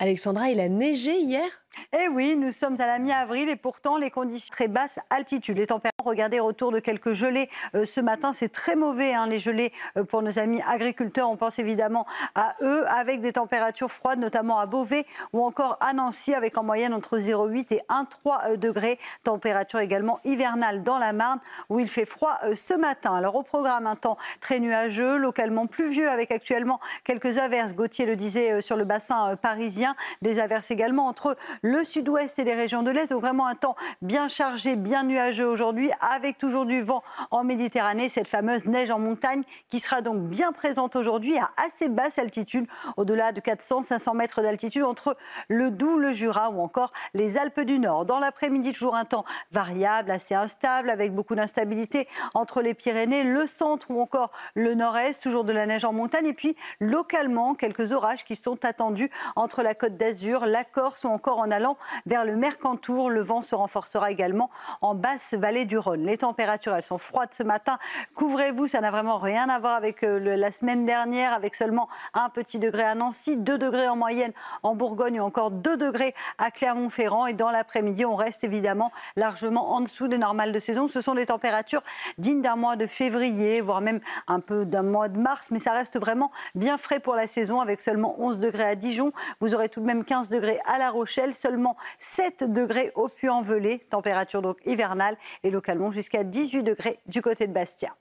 Alexandra, il a neigé hier eh oui, nous sommes à la mi-avril et pourtant les conditions très basses altitude. Les températures, regardez, retour de quelques gelées euh, ce matin, c'est très mauvais hein, les gelées euh, pour nos amis agriculteurs. On pense évidemment à eux avec des températures froides, notamment à Beauvais ou encore à Nancy avec en moyenne entre 0,8 et 1,3 euh, degrés. Température également hivernale dans la Marne où il fait froid ce matin. Alors au programme, un temps très nuageux, localement pluvieux avec actuellement quelques averses. Gauthier le disait sur le bassin parisien, des averses également entre le sud-ouest et les régions de l'Est ont vraiment un temps bien chargé, bien nuageux aujourd'hui, avec toujours du vent en Méditerranée. Cette fameuse neige en montagne qui sera donc bien présente aujourd'hui à assez basse altitude, au-delà de 400-500 mètres d'altitude, entre le Doubs, le Jura ou encore les Alpes du Nord. Dans l'après-midi, toujours un temps variable, assez instable, avec beaucoup d'instabilité entre les Pyrénées, le centre ou encore le nord-est, toujours de la neige en montagne, et puis localement, quelques orages qui sont attendus entre la côte d'Azur, la Corse ou encore en en allant vers le Mercantour. Le vent se renforcera également en basse vallée du Rhône. Les températures, elles sont froides ce matin. Couvrez-vous, ça n'a vraiment rien à voir avec euh, la semaine dernière, avec seulement un petit degré à Nancy, 2 degrés en moyenne en Bourgogne et encore 2 degrés à Clermont-Ferrand. Et dans l'après-midi, on reste évidemment largement en dessous des normales de saison. Ce sont des températures dignes d'un mois de février, voire même un peu d'un mois de mars, mais ça reste vraiment bien frais pour la saison avec seulement 11 degrés à Dijon. Vous aurez tout de même 15 degrés à La Rochelle seulement 7 degrés au puits envelé, température donc hivernale, et localement jusqu'à 18 degrés du côté de Bastia.